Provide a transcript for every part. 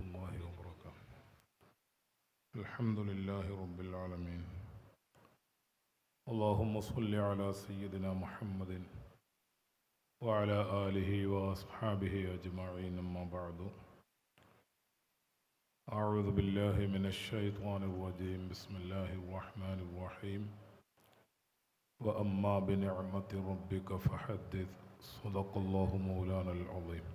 ورحمة الله وبركاته الحمد لله رب العالمين اللهم صل على سيدنا محمد وعلى آله وأصحابه أجمعين أما بعد أعوذ بالله من الشيطان الرجيم بسم الله الرحمن الرحيم وأما بنعمة ربك فحدث صدق الله مولانا العظيم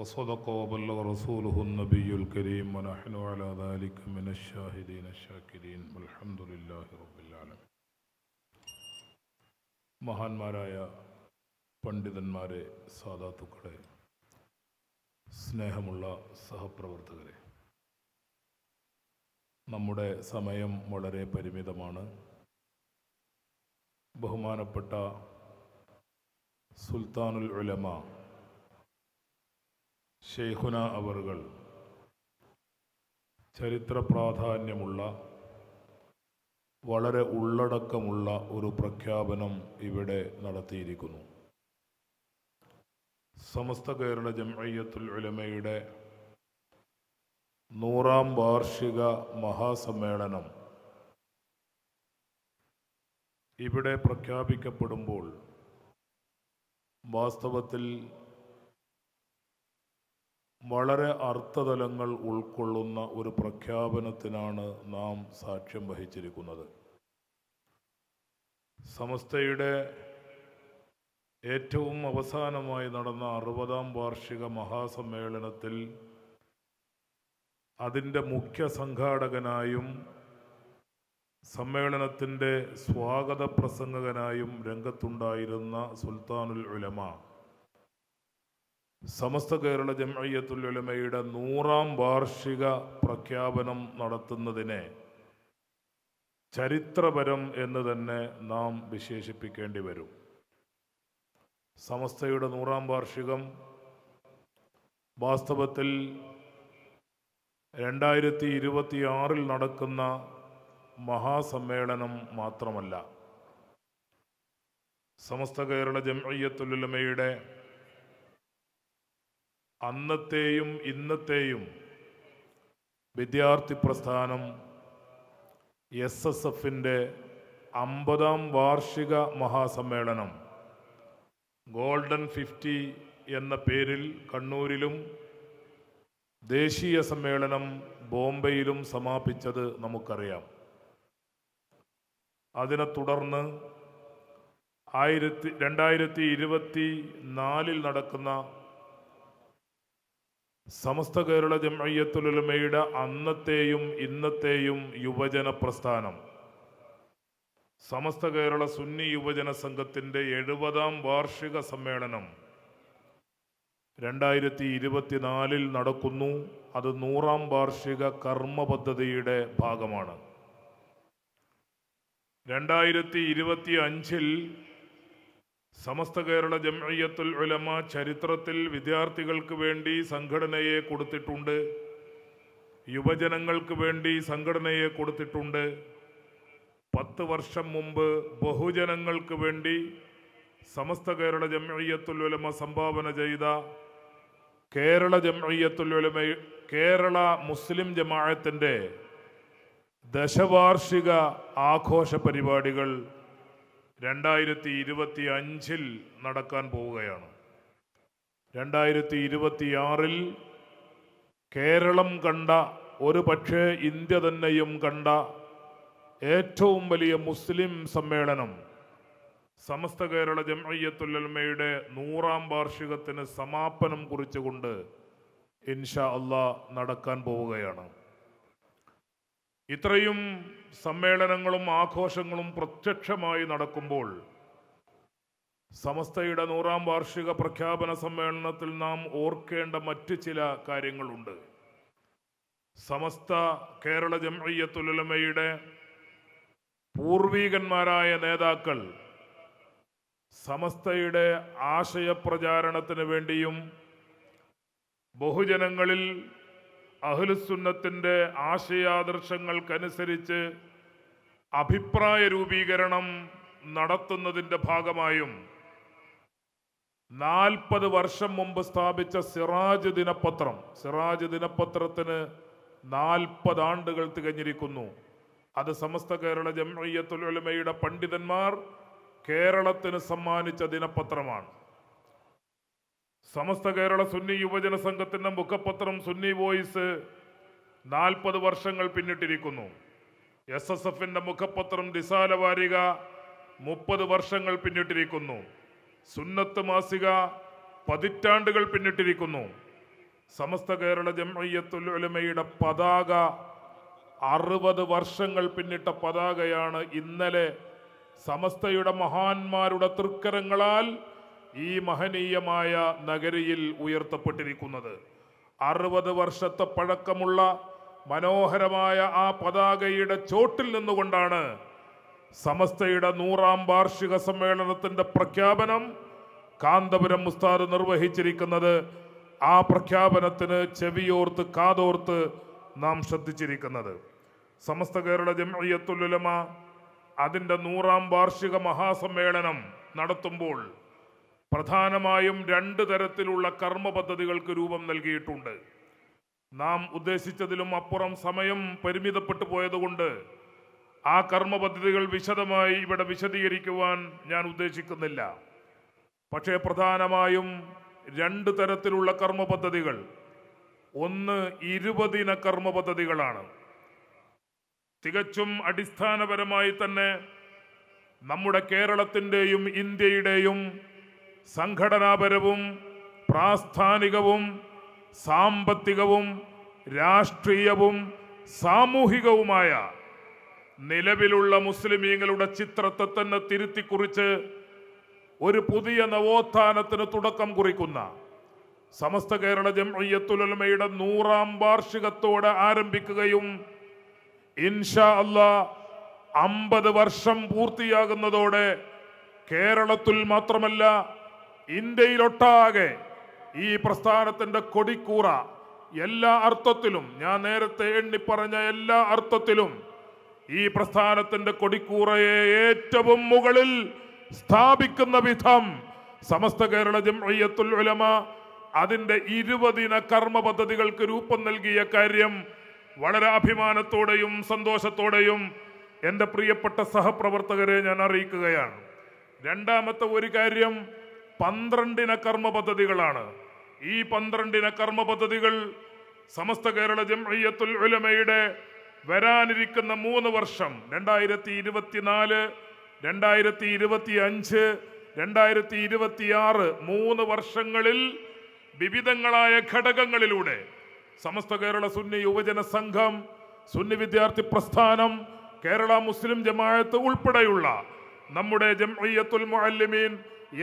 وصدق وبلغ رسوله النبي الكريم ونحن على ذلك من الشاهدين الشاكرين والحمد لله رب العالمين മഹാന്മാരായ പണ്ഡിതന്മാരെ സാധാത്തുക്കളെ സ്നേഹമുള്ള സഹപ്രവർത്തകരെ നമ്മുടെ സമയം വളരെ പരിമിതമാണ് ബഹുമാനപ്പെട്ട സുൽത്താനുൽ ഉലമ ഷെയ്ഖുന അവറുകൾ ചരിത്ര പ്രാധാന്യമുള്ള വളരെ ഉള്ളടക്കമുള്ള ഒരു പ്രഖ്യാപനം ഇവിടെ നടത്തിയിരിക്കുന്നു സമസ്ത കേരള ജംഅയ്യത്തുൽ ഉലമയുടെ നൂറാം വാർഷിക മഹാസമ്മേളനം ഇവിടെ പ്രഖ്യാപിക്കപ്പെടുമ്പോൾ വാസ്തവത്തിൽ വളരെ അർത്ഥതലങ്ങൾ ഉൾക്കൊള്ളുന്ന ഒരു പ്രഖ്യാപനത്തിനാണ് നാം സാക്ഷ്യം വഹിച്ചിരിക്കുന്നത് സമസ്തയുടെ ഏറ്റവും അവസാനമായി നടന്ന അറുപതാം വാർഷിക മഹാസമ്മേളനത്തിൽ അതിൻ്റെ മുഖ്യ സംഘാടകനായും സമ്മേളനത്തിൻ്റെ സ്വാഗത പ്രസംഗകനായും രംഗത്തുണ്ടായിരുന്ന സുൽത്താനുൽ ഉലമ സമസ്ത കേരള ജമയ്യത്തുലമയുടെ നൂറാം വാർഷിക പ്രഖ്യാപനം നടത്തുന്നതിനെ ചരിത്രപരം എന്ന് തന്നെ നാം വിശേഷിപ്പിക്കേണ്ടി വരും സമസ്തയുടെ നൂറാം വാർഷികം വാസ്തവത്തിൽ രണ്ടായിരത്തി ഇരുപത്തി ആറിൽ നടക്കുന്ന മഹാസമ്മേളനം മാത്രമല്ല സമസ്ത കേരള ജമയ്യത്തുലമയുടെ അന്നത്തെയും ഇന്നത്തെയും വിദ്യാർത്ഥി പ്രസ്ഥാനം എസ് എസ് എഫിൻ്റെ അമ്പതാം വാർഷിക മഹാസമ്മേളനം ഗോൾഡൻ ഫിഫ്റ്റി എന്ന പേരിൽ കണ്ണൂരിലും ദേശീയ സമ്മേളനം ബോംബെയിലും സമാപിച്ചത് നമുക്കറിയാം അതിനെ തുടർന്ന് ആയിരത്തി രണ്ടായിരത്തി ഇരുപത്തി നാലിൽ നടക്കുന്ന സമസ്ത കേരള ജമയ്യത്തുലമയുടെ അന്നത്തെയും ഇന്നത്തെയും യുവജന പ്രസ്ഥാനം സമസ്ത കേരള സുന്നി യുവജന സംഘത്തിൻ്റെ എഴുപതാം വാർഷിക സമ്മേളനം രണ്ടായിരത്തി ഇരുപത്തിനാലിൽ നടക്കുന്നു അത് നൂറാം വാർഷിക കർമ്മ പദ്ധതിയുടെ ഭാഗമാണ് രണ്ടായിരത്തി ഇരുപത്തി അഞ്ചിൽ സമസ്ത കേരള ജംഇയ്യത്തുൽ ഉലമ ചരിത്രത്തിൽ വിദ്യാർത്ഥികൾക്ക് വേണ്ടി സംഘടനയെ കൊടുത്തിട്ടുണ്ട് യുവജനങ്ങൾക്ക് വേണ്ടി സംഘടനയെ കൊടുത്തിട്ടുണ്ട് പത്ത് വർഷം മുമ്പ് ബഹുജനങ്ങൾക്ക് വേണ്ടി സമസ്ത കേരള ജംഇയ്യത്തുൽ ഉലമ സംഭാവന ചെയ്ത കേരള ജംഇയ്യത്തുൽ ഉലമ കേരള മുസ്ലിം ജമാഅത്തിൻ്റെ ദശവാർഷിക ആഘോഷ പരിപാടികൾ രണ്ടായിരത്തി ഇരുപത്തി അഞ്ചിൽ നടക്കാൻ പോവുകയാണ് രണ്ടായിരത്തി ഇരുപത്തിയാറിൽ കേരളം കണ്ട ഒരു പക്ഷേ ഇന്ത്യ തന്നെയും കണ്ട ഏറ്റവും വലിയ മുസ്ലിം സമ്മേളനം സമസ്ത കേരള ജംഅയ്യത്തുല്ലമയുടെ നൂറാം വാർഷികത്തിന് സമാപനം കുറിച്ചുകൊണ്ട് ഇൻഷാ അള്ളാ നടക്കാൻ പോവുകയാണ് ഇത്രയും സമ്മേളനങ്ങളും ആഘോഷങ്ങളും പ്രത്യക്ഷമായി നടക്കുമ്പോൾ സമസ്തയുടെ നൂറാം വാർഷിക പ്രഖ്യാപന സമ്മേളനത്തിൽ നാം ഓർക്കേണ്ട മറ്റ് ചില കാര്യങ്ങളുണ്ട് സമസ്ത കേരള ജംഇയ്യത്തുലമയുടെ പൂർവീകന്മാരായ നേതാക്കൾ സമസ്തയുടെ ആശയപ്രചാരണത്തിന് വേണ്ടിയും ബഹുജനങ്ങളിൽ അഹ്ലുസുന്നത്തിൻ്റെ ആശയാദർശങ്ങൾക്കനുസരിച്ച് അഭിപ്രായ രൂപീകരണം നടത്തുന്നതിൻ്റെ ഭാഗമായും നാൽപ്പത് വർഷം മുമ്പ് സ്ഥാപിച്ച സിറാജ് ദിനപത്രം സിറാജ് ദിനപത്രത്തിന് നാൽപ്പത് ആണ്ടുകൾ തികഞ്ഞിരിക്കുന്നു അത് സമസ്ത കേരള ജംഇയ്യത്തുൽ ഉലമയുടെ പണ്ഡിതന്മാർ കേരളത്തിന് സമ്മാനിച്ച ദിനപത്രമാണ് സമസ്ത കേരള സുന്നി യുവജന സംഘത്തിൻ്റെ മുഖപത്രം സുന്നി വോയിസ് നാൽപ്പത് വർഷങ്ങൾ പിന്നിട്ടിരിക്കുന്നു എസ് എസ് എഫിൻ്റെ മുഖപത്രം ദിസാല വാരിക മുപ്പത് വർഷങ്ങൾ പിന്നിട്ടിരിക്കുന്നു സുന്നത്ത് മാസിക പതിറ്റാണ്ടുകൾ പിന്നിട്ടിരിക്കുന്നു സമസ്ത കേരള ജമയ്യത്തുലമയുടെ പതാക അറുപത് വർഷങ്ങൾ പിന്നിട്ട പതാകയാണ് ഇന്നലെ സമസ്തയുടെ മഹാന്മാരുടെ തൃക്കരങ്ങളാൽ ഈ മഹനീയമായ നഗരിയിൽ ഉയർത്തപ്പെട്ടിരിക്കുന്നത് അറുപത് വർഷത്തെ പഴക്കമുള്ള മനോഹരമായ ആ പതാകയുടെ ചോട്ടിൽ നിന്നുകൊണ്ടാണ് സമസ്തയുടെ നൂറാം വാർഷിക സമ്മേളനത്തിൻ്റെ പ്രഖ്യാപനം കാന്തപുരം മുസ്താദ് നിർവഹിച്ചിരിക്കുന്നത് ആ പ്രഖ്യാപനത്തിന് ചെവിയോർത്ത് കാതോർത്ത് നാം ശ്രദ്ധിച്ചിരിക്കുന്നത് സമസ്ത കേരള ജമയത്തുലുലമ അതിൻ്റെ നൂറാം വാർഷിക മഹാസമ്മേളനം നടത്തുമ്പോൾ പ്രധാനമായും രണ്ട് തരത്തിലുള്ള കർമ്മ പദ്ധതികൾക്ക് രൂപം നൽകിയിട്ടുണ്ട് നാം ഉദ്ദേശിച്ചതിലും അപ്പുറം സമയം പരിമിതപ്പെട്ടു പോയതുകൊണ്ട് ആ കർമ്മ പദ്ധതികൾ വിശദമായി ഇവിടെ വിശദീകരിക്കുവാൻ ഞാൻ ഉദ്ദേശിക്കുന്നില്ല പക്ഷേ പ്രധാനമായും രണ്ട് തരത്തിലുള്ള കർമ്മ പദ്ധതികൾ ഒന്ന് ഇരുപതിന കർമ്മ പദ്ധതികളാണ് തികച്ചും അടിസ്ഥാനപരമായി തന്നെ നമ്മുടെ കേരളത്തിൻ്റെയും ഇന്ത്യയുടെയും സംഘടനാപരവും പ്രാസ്ഥാനികവും സാമ്പത്തികവും രാഷ്ട്രീയവും സാമൂഹികവുമായ നിലവിലുള്ള മുസ്ലിമീങ്ങളുടെ ചിത്രത്തെ തന്നെ തിരുത്തിക്കുറിച്ച് ഒരു പുതിയ നവോത്ഥാനത്തിന് തുടക്കം കുറിക്കുന്ന സമസ്ത കേരള ജംഅയ്യത്തുലമയുടെ നൂറാം വാർഷികത്തോടെ ആരംഭിക്കുകയും ഇൻഷാ അല്ല അമ്പത് വർഷം പൂർത്തിയാകുന്നതോടെ കേരളത്തിൽ മാത്രമല്ല ഇന്ത്യയിലൊട്ടാകെ ഈ പ്രസ്ഥാനത്തിൻ്റെ കൊടിക്കൂറ എല്ലാ അർത്ഥത്തിലും ഞാൻ നേരത്തെ എണ്ണിപ്പറഞ്ഞ എല്ലാ അർത്ഥത്തിലും ഈ പ്രസ്ഥാനത്തിൻ്റെ കൊടിക്കൂറയെ ഏറ്റവും മുകളിൽ സ്ഥാപിക്കുന്ന വിധം സമസ്ത കേരള ജംഅയ്യത്തുൽ ഉലമ അതിൻ്റെ ഇരുപതിന കർമ്മ പദ്ധതികൾക്ക് രൂപം നൽകിയ കാര്യം വളരെ അഭിമാനത്തോടെയും സന്തോഷത്തോടെയും എൻ്റെ പ്രിയപ്പെട്ട സഹപ്രവർത്തകരെ ഞാൻ അറിയിക്കുകയാണ് രണ്ടാമത്തെ ഒരു കാര്യം പന്ത്രണ്ടിന കർമ്മ പദ്ധതികളാണ് ഈ പന്ത്രണ്ടിന കർമ്മ പദ്ധതികൾ സമസ്ത കേരള ജംഇയ്യത്തുൽ ഉലമയുടെ വരാനിരിക്കുന്ന മൂന്ന് വർഷം രണ്ടായിരത്തി ഇരുപത്തിനാല് രണ്ടായിരത്തി ഇരുപത്തി അഞ്ച് രണ്ടായിരത്തി ഇരുപത്തിയാറ് മൂന്ന് വർഷങ്ങളിൽ വിവിധങ്ങളായ ഘടകങ്ങളിലൂടെ സമസ്ത കേരള സുന്നി യുവജന സംഘം സുന്നി വിദ്യാർത്ഥി പ്രസ്ഥാനം കേരള മുസ്ലിം ജമാഅത്ത് ഉൾപ്പെടെയുള്ള നമ്മുടെ Jamiyyathul Muallimeen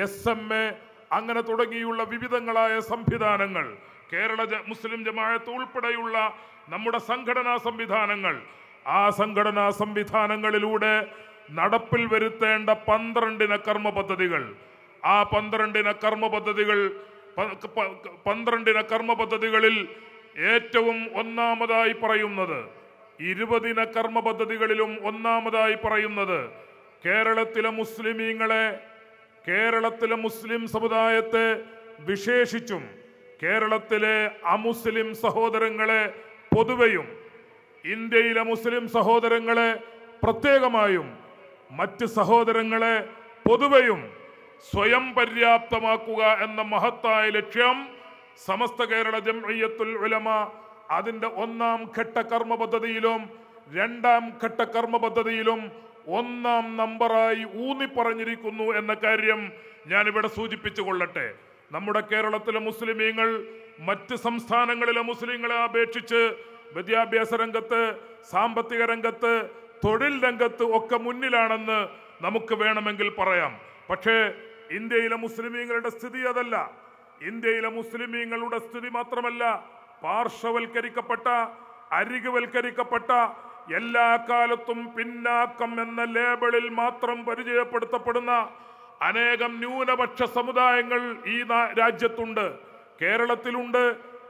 S M A അങ്ങനെ തുടങ്ങിയുള്ള വിവിധങ്ങളായ സംവിധാനങ്ങൾ കേരള മുസ്ലിം ജമാഅത്ത് ഉൾപ്പെടെയുള്ള നമ്മുടെ സംഘടനാ സംവിധാനങ്ങൾ ആ സംഘടനാ സംവിധാനങ്ങളിലൂടെ നടപ്പിൽ വരുത്തേണ്ട പന്ത്രണ്ടിന കർമ്മ പദ്ധതികൾ ആ പന്ത്രണ്ടിന കർമ്മ പദ്ധതികൾ പന്ത്രണ്ടിന കർമ്മ പദ്ധതികളിൽ ഏറ്റവും ഒന്നാമതായി പറയുന്നത് ഇരുപതിന കർമ്മ പദ്ധതികളിലും ഒന്നാമതായി പറയുന്നത് കേരളത്തിലെ മുസ്ലിമീങ്ങളെ കേരളത്തിലെ മുസ്ലിം സമുദായത്തെ വിശേഷിച്ചും കേരളത്തിലെ അമുസ്ലിം സഹോദരങ്ങളെ പൊതുവെയും ഇന്ത്യയിലെ മുസ്ലിം സഹോദരങ്ങളെ പ്രത്യേകമായും മറ്റ് സഹോദരങ്ങളെ പൊതുവെയും സ്വയം പര്യാപ്തമാക്കുക എന്ന മഹത്തായ ലക്ഷ്യം സമസ്ത കേരള ജംഇയ്യത്തുൽ ഉലമ അതിൻ്റെ ഒന്നാം ഘട്ട കർമ്മ പദ്ധതിയിലും രണ്ടാം ഘട്ട കർമ്മ പദ്ധതിയിലും ഒന്നാം നമ്പറായി ഊന്നി പറഞ്ഞിരിക്കുന്നു എന്ന കാര്യം ഞാനിവിടെ സൂചിപ്പിച്ചു കൊള്ളട്ടെ നമ്മുടെ കേരളത്തിലെ മുസ്ലിമീങ്ങൾ മറ്റ് സംസ്ഥാനങ്ങളിലെ മുസ്ലിങ്ങളെ അപേക്ഷിച്ച് വിദ്യാഭ്യാസ രംഗത്ത് സാമ്പത്തിക രംഗത്ത് തൊഴിൽ രംഗത്ത് ഒക്കെ മുന്നിലാണെന്ന് നമുക്ക് വേണമെങ്കിൽ പറയാം പക്ഷേ ഇന്ത്യയിലെ മുസ്ലിമീങ്ങളുടെ സ്ഥിതി അതല്ല ഇന്ത്യയിലെ മുസ്ലിമീങ്ങളുടെ സ്ഥിതി മാത്രമല്ല പാർശ്വവൽക്കരിക്കപ്പെട്ട അരികുവൽക്കരിക്കപ്പെട്ട എല്ലാ കാലത്തും പിന്നാക്കം എന്ന ലേബിളിൽ മാത്രം പരിചയപ്പെടുത്തപ്പെടുന്ന അനേകം ന്യൂനപക്ഷ സമുദായങ്ങൾ ഈ രാജ്യത്തുണ്ട് കേരളത്തിലുണ്ട്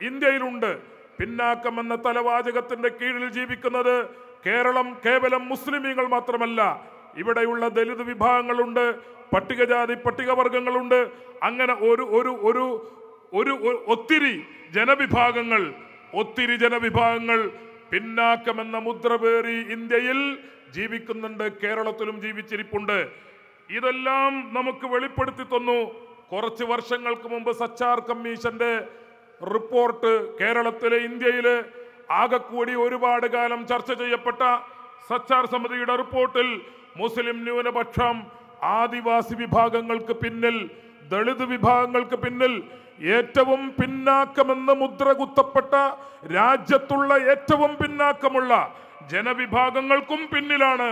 ഇന്ത്യയിലുണ്ട് പിന്നാക്കം എന്ന തലവാചകത്തിന്റെ കീഴിൽ ജീവിക്കുന്നത് കേരളം കേവലം മുസ്ലിമീങ്ങൾ മാത്രമല്ല ഇവിടെയുള്ള ദലിത് വിഭാഗങ്ങളുണ്ട് പട്ടികജാതി പട്ടികവർഗങ്ങളുണ്ട് അങ്ങനെ ഒരു ഒരു ഒരു ഒരു ഒത്തിരി ജനവിഭാഗങ്ങൾ ഒത്തിരി ജനവിഭാഗങ്ങൾ പിന്നാക്കമെന്ന മുദ്രപേറി ഇന്ത്യയിൽ ജീവിക്കുന്നുണ്ട് കേരളത്തിലും ജീവിച്ചിരിപ്പുണ്ട് ഇതെല്ലാം നമുക്ക് വെളിപ്പെടുത്തി തന്നു കുറച്ച് വർഷങ്ങൾക്ക് മുമ്പ് സച്ചാർ കമ്മീഷന്റെ റിപ്പോർട്ട് കേരളത്തിലെ ഇന്ത്യയിലെ ആകെക്കൂടി ഒരുപാട് കാലം ചർച്ച ചെയ്യപ്പെട്ട സച്ചാർ സമിതിയുടെ റിപ്പോർട്ടിൽ മുസ്ലിം ന്യൂനപക്ഷം ആദിവാസി വിഭാഗങ്ങൾക്ക് പിന്നിൽ ദളിത് വിഭാഗങ്ങൾക്ക് പിന്നിൽ ഏറ്റവും പിന്നാക്കമെന്ന് മുദ്ര കുത്തപ്പെട്ട രാജ്യത്തുള്ള ഏറ്റവും പിന്നാക്കമുള്ള ജനവിഭാഗങ്ങൾക്കും പിന്നിലാണ്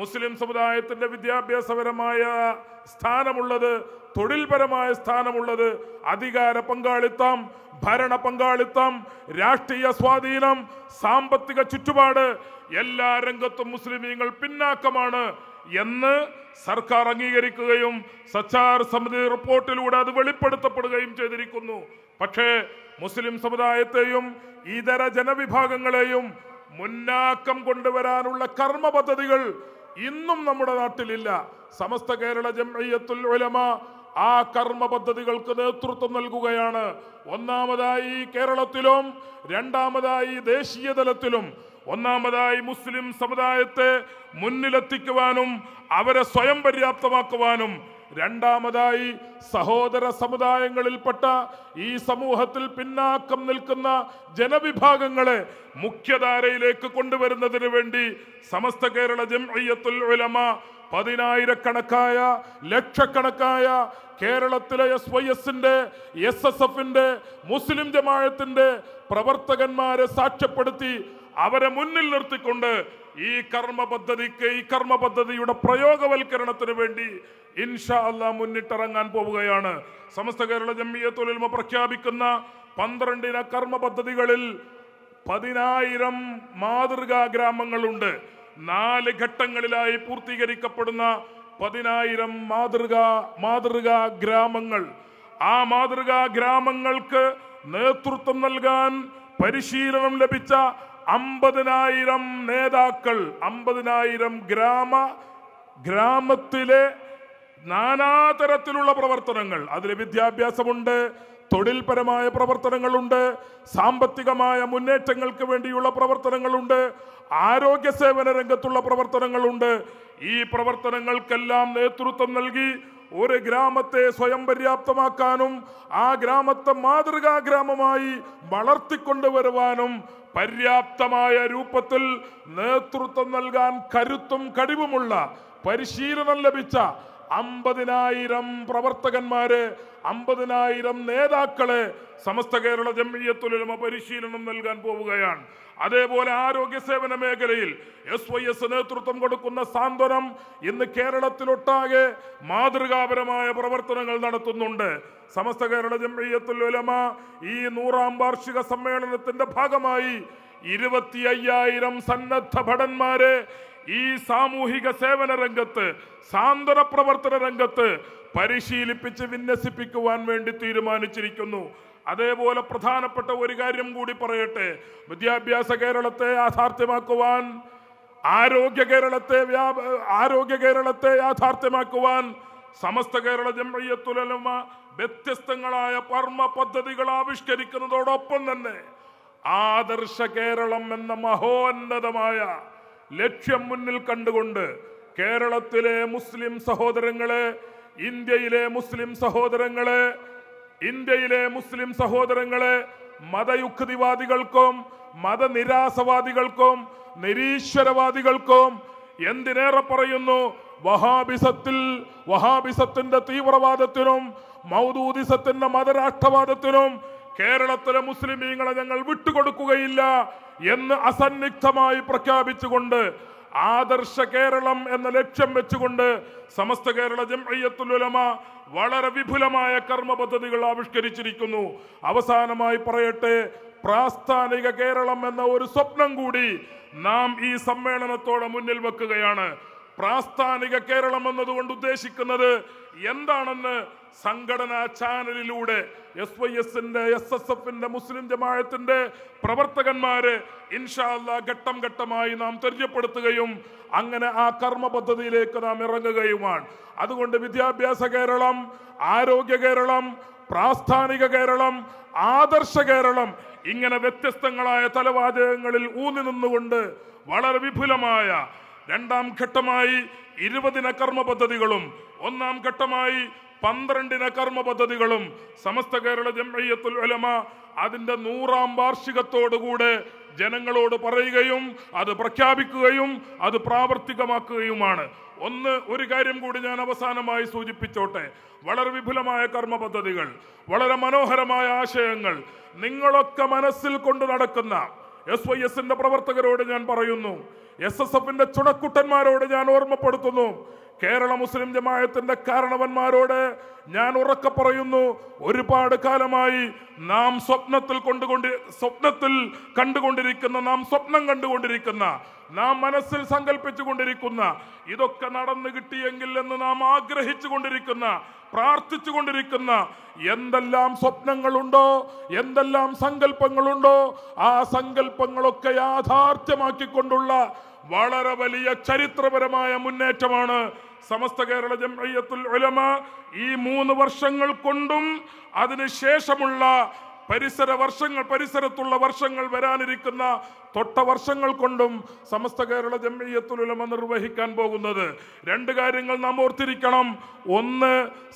മുസ്ലിം സമുദായത്തിന്റെ വിദ്യാഭ്യാസപരമായ സ്ഥാനമുള്ളത് തൊഴിൽപരമായ സ്ഥാനമുള്ളത് അധികാര പങ്കാളിത്തം ഭരണ പങ്കാളിത്തം രാഷ്ട്രീയ സ്വാധീനം സാമ്പത്തിക ചുറ്റുപാട് എല്ലാ രംഗത്തും മുസ്ലിമീങ്ങൾ പിന്നാക്കമാണ് എന്ന് സർക്കാർ അംഗീകരിക്കുകയും സച്ചാർ സമിതി റിപ്പോർട്ടിലൂടെ അത് വെളിപ്പെടുത്തപ്പെടുകയും ചെയ്തിരിക്കുന്നു പക്ഷേ മുസ്ലിം സമുദായത്തെയും ഇതര ജനവിഭാഗങ്ങളെയും മുന്നാക്കം കൊണ്ടുവരാനുള്ള കർമ്മ പദ്ധതികൾ ഇന്നും നമ്മുടെ നാട്ടിലില്ല സമസ്ത കേരള ജംഇയ്യത്തുൽ ഉലമ ആ കർമ്മ പദ്ധതികൾക്ക് നേതൃത്വം നൽകുകയാണ് ഒന്നാമതായി കേരളത്തിലും രണ്ടാമതായി ദേശീയ തലത്തിലും ഒന്നാമതായി മുസ്ലിം സമുദായത്തെ മുന്നിലെത്തിക്കുവാനും അവരെ സ്വയം പര്യാപ്തമാക്കുവാനും രണ്ടാമതായി സഹോദര സമുദായങ്ങളിൽപ്പെട്ട ഈ സമൂഹത്തിൽ പിന്നാക്കം നിൽക്കുന്ന ജനവിഭാഗങ്ങളെ മുഖ്യധാരയിലേക്ക് കൊണ്ടുവരുന്നതിന് വേണ്ടി സമസ്ത കേരള ജംഇയ്യത്തുൽ ഉലമ പതിനായിരക്കണക്കായ ലക്ഷക്കണക്കായ കേരളത്തിലെ എസ് വൈ എസിൻ്റെ എസ് എസ് എഫിൻ്റെ മുസ്ലിം ജമായത്തിൻ്റെ പ്രവർത്തകന്മാരെ സാക്ഷ്യപ്പെടുത്തി അവരെ മുന്നിൽ നിർത്തിക്കൊണ്ട് ഈ കർമ്മ പദ്ധതിക്ക് ഈ കർമ്മ പദ്ധതിയുടെ പ്രയോഗവൽക്കരണത്തിന് വേണ്ടി ഇൻഷാ അല്ല മുന്നിട്ടിറങ്ങാൻ പോവുകയാണ് സമസ്ത കേരള ജമ്മിയത്തൊലിൽമ പ്രഖ്യാപിക്കുന്ന പന്ത്രണ്ടിന കർമ്മ പദ്ധതികളിൽ പതിനായിരം മാതൃകാ ഗ്രാമങ്ങളുണ്ട് നാല് ഘട്ടങ്ങളിലായി പൂർത്തീകരിക്കപ്പെടുന്ന പതിനായിരം മാതൃകാ മാതൃകാ ഗ്രാമങ്ങൾ ആ മാതൃകാ ഗ്രാമങ്ങൾക്ക് നേതൃത്വം നൽകാൻ പരിശീലനം ലഭിച്ച അമ്പതിനായിരം നേതാക്കൾ അമ്പതിനായിരം ഗ്രാമ ഗ്രാമത്തിലെ നാനാതരത്തിലുള്ള പ്രവർത്തനങ്ങൾ അതിൽ വിദ്യാഭ്യാസമുണ്ട് തൊഴിൽപരമായ പ്രവർത്തനങ്ങളുണ്ട് സാമ്പത്തികമായ മുന്നേറ്റങ്ങൾക്ക് വേണ്ടിയുള്ള പ്രവർത്തനങ്ങളുണ്ട് ആരോഗ്യ സേവന രംഗത്തുള്ള പ്രവർത്തനങ്ങളുണ്ട് ഈ പ്രവർത്തനങ്ങൾക്കെല്ലാം നേതൃത്വം നൽകി ഒരു ഗ്രാമത്തെ സ്വയം പര്യാപ്തമാക്കാനും ആ ഗ്രാമത്തെ മാതൃകാ ഗ്രാമമായി വളർത്തിക്കൊണ്ടുവരുവാനും പര്യാപ്തമായ രൂപത്തിൽ നേതൃത്വം നൽകാൻ കരുത്തും കഴിവുമുള്ള പരിശീലനം ലഭിച്ച അമ്പതിനായിരം പ്രവർത്തകന്മാര് അമ്പതിനായിരം നേതാക്കള് സമസ്ത കേരള ജമ്മിയത്തുലമ പരിശീലനം നൽകാൻ പോവുകയാണ് അതേപോലെ ആരോഗ്യ സേവന മേഖലയിൽ എസ് വൈ എസ് നേതൃത്വം കൊടുക്കുന്ന സാന്ത്വനം ഇന്ന് കേരളത്തിലൊട്ടാകെ മാതൃകാപരമായ പ്രവർത്തനങ്ങൾ നടത്തുന്നുണ്ട് സമസ്ത കേരള ജമ്മിയത്തുൽ ഉലമ ഈ നൂറാം വാർഷിക സമ്മേളനത്തിന്റെ ഭാഗമായി ഇരുപത്തി അയ്യായിരം സന്നദ്ധ ഭടന്മാരെ ഈ സാമൂഹിക സേവന രംഗത്ത് സാന്ത്വന പ്രവർത്തന രംഗത്ത് പരിശീലിപ്പിച്ച് വിന്യസിപ്പിക്കുവാൻ വേണ്ടി തീരുമാനിച്ചിരിക്കുന്നു അതേപോലെ പ്രധാനപ്പെട്ട ഒരു കാര്യം കൂടി പറയട്ടെ വിദ്യാഭ്യാസ കേരളത്തെ യാഥാർത്ഥ്യമാക്കുവാൻ ആരോഗ്യ കേരളത്തെ ആരോഗ്യ കേരളത്തെ യാഥാർത്ഥ്യമാക്കുവാൻ സമസ്ത കേരള ജമ്മയ്യത്തുലമ വ്യത്യസ്തങ്ങളായ പർമ്മ പദ്ധതികൾ ആവിഷ്കരിക്കുന്നതോടൊപ്പം തന്നെ ആദർശ കേരളം എന്ന മഹോന്നതമായ ലക്ഷ്യം മുന്നിൽ കണ്ടുകൊണ്ട് കേരളത്തിലെ മുസ്ലിം സഹോദരങ്ങളെ ഇന്ത്യയിലെ മുസ്ലിം സഹോദരങ്ങളെ ഇന്ത്യയിലെ മുസ്ലിം സഹോദരങ്ങളെ മതയുക്തിവാദികൾക്കും മതനിരാസവാദികൾക്കും നിരീശ്വരവാദികൾക്കും എന്തിനേറെ പറയുന്നു വഹാബിസത്തിൽ വഹാബിസത്തിന്റെ തീവ്രവാദത്തിനും മൗദൂദിസത്തിന്റെ മതരാഷ്ട്രവാദത്തിനും കേരളത്തിലെ മുസ്ലിമീങ്ങളെ ഞങ്ങൾ വിട്ടുകൊടുക്കുകയില്ല എന്ന് അസന്നിഗ്ധമായി പ്രഖ്യാപിച്ചുകൊണ്ട് ആദർശ കേരളം എന്ന ലക്ഷ്യം വെച്ചുകൊണ്ട് സമസ്ത കേരള ജംഅയ്യത്തുലമ വളരെ വിപുലമായ കർമ്മ പദ്ധതികൾ ആവിഷ്കരിച്ചിരിക്കുന്നു അവസാനമായി പറയട്ടെ പ്രാസ്ഥാനിക കേരളം എന്ന ഒരു സ്വപ്നം കൂടി നാം ഈ സമ്മേളനത്തോടെ മുന്നിൽ വെക്കുകയാണ് പ്രാസ്ഥാനിക കേരളം എന്നതുകൊണ്ട് ഉദ്ദേശിക്കുന്നത് എന്താണെന്ന് സംഘടനാ ചാനലിലൂടെ എസ് വൈ എസിന്റെ എസ് എസ് എഫിന്റെ മുസ്ലിം ജമായത്തിന്റെ പ്രവർത്തകന്മാരെ ഇൻഷാല്ല ഘട്ടം ഘട്ടമായി നാം പരിചയപ്പെടുത്തുകയും അങ്ങനെ ആ കർമ്മ പദ്ധതിയിലേക്ക് നാം ഇറങ്ങുകയുമാണ് അതുകൊണ്ട് വിദ്യാഭ്യാസ കേരളം ആരോഗ്യ കേരളം പ്രാസ്ഥാനിക കേരളം ആദർശ കേരളം ഇങ്ങനെ വ്യത്യസ്തങ്ങളായ തലവാചകങ്ങളിൽ ഊന്നി നിന്നുകൊണ്ട് വളരെ വിപുലമായ രണ്ടാം ഘട്ടമായി ഇരുപതിന കർമ്മ പദ്ധതികളും ഒന്നാം ഘട്ടമായി പന്ത്രണ്ടിന കർമ്മ പദ്ധതികളും സമസ്ത കേരള ജംഅയ്യത്തുൽ ഉലമ അതിൻ്റെ നൂറാം വാർഷികത്തോടുകൂടെ ജനങ്ങളോട് പറയുകയും അത് പ്രഖ്യാപിക്കുകയും അത് പ്രാവർത്തികമാക്കുകയുമാണ് ഒന്ന് ഒരു കാര്യം കൂടി ഞാൻ അവസാനമായി സൂചിപ്പിച്ചോട്ടെ വളരെ വിപുലമായ കർമ്മ പദ്ധതികൾ വളരെ മനോഹരമായ ആശയങ്ങൾ നിങ്ങളൊക്കെ മനസ്സിൽ കൊണ്ടു നടക്കുന്ന എസ് വൈ എസിന്റെ പ്രവർത്തകരോട് ഞാൻ പറയുന്നു എസ് എസ് എഫിന്റെ ചുണക്കുട്ടന്മാരോട് ഞാൻ ഓർമ്മപ്പെടുത്തുന്നു കേരള മുസ്ലിം ജമായത്തിന്റെ കാരണവന്മാരോട് ഞാൻ ഉറക്കെ പറയുന്നു ഒരുപാട് കാലമായി നാം സ്വപ്നത്തിൽ കൊണ്ടുകൊണ്ട് സ്വപ്നത്തിൽ കണ്ടുകൊണ്ടിരിക്കുന്ന നാം സ്വപ്നം കണ്ടുകൊണ്ടിരിക്കുന്ന നാം മനസ്സിൽ സങ്കല്പിച്ചു കൊണ്ടിരിക്കുന്ന ഇതൊക്കെ നടന്നു കിട്ടിയെങ്കിൽ എന്ന് നാം ആഗ്രഹിച്ചു കൊണ്ടിരിക്കുന്ന പ്രാർത്ഥിച്ചു കൊണ്ടിരിക്കുന്ന എന്തെല്ലാം സ്വപ്നങ്ങളുണ്ടോ എന്തെല്ലാം സങ്കല്പങ്ങളുണ്ടോ ആ സങ്കല്പങ്ങളൊക്കെ യാഥാർത്ഥ്യമാക്കിക്കൊണ്ടുള്ള വളരെ വലിയ ചരിത്രപരമായ മുന്നേറ്റമാണ് സമസ്ത കേരള ജംഅയ്യത്തുൽ ഉലമ ഈ മൂന്ന് വർഷങ്ങൾ കൊണ്ടും അതിനുശേഷമുള്ള പരിസര വർഷങ്ങൾ പരിസരത്തുള്ള വർഷങ്ങൾ വരാനിരിക്കുന്ന തൊട്ട വർഷങ്ങൾ കൊണ്ടും സമസ്ത കേരള ഉലമ നിർവഹിക്കാൻ പോകുന്നത് രണ്ട് കാര്യങ്ങൾ നാം ഓർത്തിരിക്കണം ഒന്ന്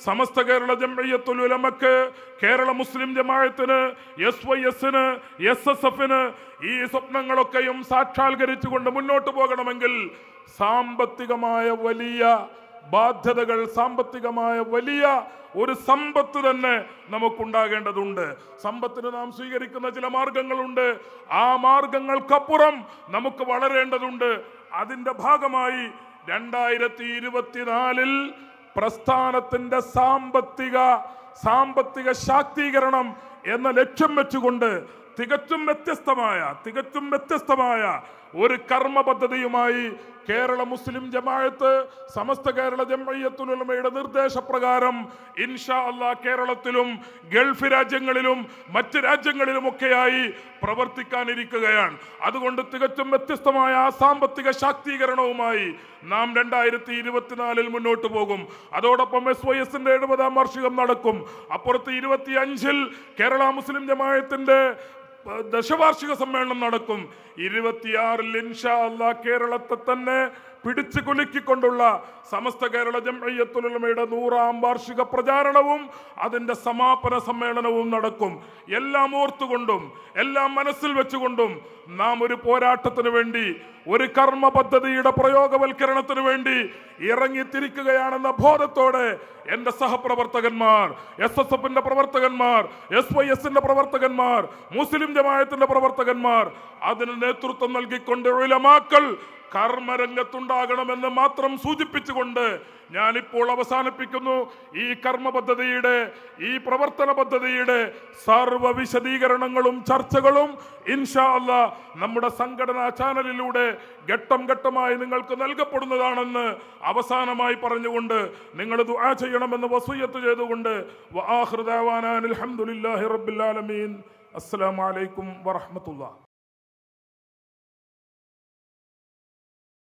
സമസ്ത കേരള ഉലമക്ക് കേരള മുസ്ലിം ജമായത്തിന് എസ് വൈ എസിന് എസ് എസ് എഫിന് ഈ സ്വപ്നങ്ങളൊക്കെയും സാക്ഷാത്കരിച്ചുകൊണ്ട് മുന്നോട്ട് പോകണമെങ്കിൽ സാമ്പത്തികമായ വലിയ ബാധ്യതകൾ സാമ്പത്തികമായ വലിയ ഒരു സമ്പത്ത് തന്നെ നമുക്കുണ്ടാകേണ്ടതുണ്ട് സമ്പത്തിന് നാം സ്വീകരിക്കുന്ന ചില മാർഗങ്ങളുണ്ട് ആ മാർഗങ്ങൾക്കപ്പുറം നമുക്ക് വളരേണ്ടതുണ്ട് അതിൻ്റെ ഭാഗമായി രണ്ടായിരത്തി ഇരുപത്തിനാലിൽ പ്രസ്ഥാനത്തിൻ്റെ സാമ്പത്തിക സാമ്പത്തിക ശാക്തീകരണം എന്ന ലക്ഷ്യം വെച്ചുകൊണ്ട് തികച്ചും വ്യത്യസ്തമായ തികച്ചും വ്യത്യസ്തമായ ഒരു കർമ്മ പദ്ധതിയുമായി കേരള മുസ്ലിം ജമാഅത്ത് സമസ്ത കേരള ജമയത്തുലമയുടെ നിർദ്ദേശപ്രകാരം ഇൻഷാ അല്ലാ കേരളത്തിലും ഗൾഫ് രാജ്യങ്ങളിലും മറ്റ് രാജ്യങ്ങളിലുമൊക്കെയായി പ്രവർത്തിക്കാനിരിക്കുകയാണ് അതുകൊണ്ട് തികച്ചും വ്യത്യസ്തമായ ആ സാമ്പത്തിക ശാക്തീകരണവുമായി നാം രണ്ടായിരത്തി ഇരുപത്തിനാലിൽ മുന്നോട്ട് പോകും അതോടൊപ്പം എസ് വൈ എസിന്റെ എഴുപതാം വാർഷികം നടക്കും അപ്പുറത്ത് ഇരുപത്തി അഞ്ചിൽ കേരള മുസ്ലിം ജമായത്തിന്റെ ദശവാർഷിക സമ്മേളനം നടക്കും ഇരുപത്തിയാറിൽ ഇൻഷാ അല്ലാ കേരളത്തെ തന്നെ പിടിച്ചു കുലുക്കിക്കൊണ്ടുള്ള സമസ്ത കേരള ജംഅയ്യത്തുലമയുടെ നൂറാം വാർഷിക പ്രചാരണവും അതിൻ്റെ സമാപന സമ്മേളനവും നടക്കും എല്ലാം ഓർത്തുകൊണ്ടും എല്ലാം മനസ്സിൽ വെച്ചുകൊണ്ടും നാം ഒരു പോരാട്ടത്തിനു വേണ്ടി ഒരു കർമ്മ പദ്ധതിയുടെ പ്രയോഗവൽക്കരണത്തിനു വേണ്ടി ഇറങ്ങിത്തിരിക്കുകയാണെന്ന ബോധത്തോടെ എൻ്റെ സഹപ്രവർത്തകന്മാർ എസ് എസ് എഫിൻ്റെ പ്രവർത്തകന്മാർ എസ് വൈ എസിൻ്റെ പ്രവർത്തകന്മാർ മുസ്ലിം ജമായത്തിൻ്റെ പ്രവർത്തകന്മാർ അതിന് നേതൃത്വം നൽകിക്കൊണ്ട് ഉലമാക്കൾ കർമ്മരംഗത്തുണ്ടാകണമെന്ന് മാത്രം സൂചിപ്പിച്ചുകൊണ്ട് ഞാനിപ്പോൾ അവസാനിപ്പിക്കുന്നു ഈ കർമ്മ പദ്ധതിയുടെ ഈ പ്രവർത്തന പദ്ധതിയുടെ സർവ വിശദീകരണങ്ങളും ചർച്ചകളും ഇൻഷാ അല്ല നമ്മുടെ സംഘടനാ ചാനലിലൂടെ ഘട്ടം ഘട്ടമായി നിങ്ങൾക്ക് നൽകപ്പെടുന്നതാണെന്ന് അവസാനമായി പറഞ്ഞുകൊണ്ട് നിങ്ങൾ ദുആ ചെയ്യണമെന്ന് വസൂയത്ത് ചെയ്തുകൊണ്ട് അസ്സലാമു അലൈക്കും വറഹമത്തുള്ള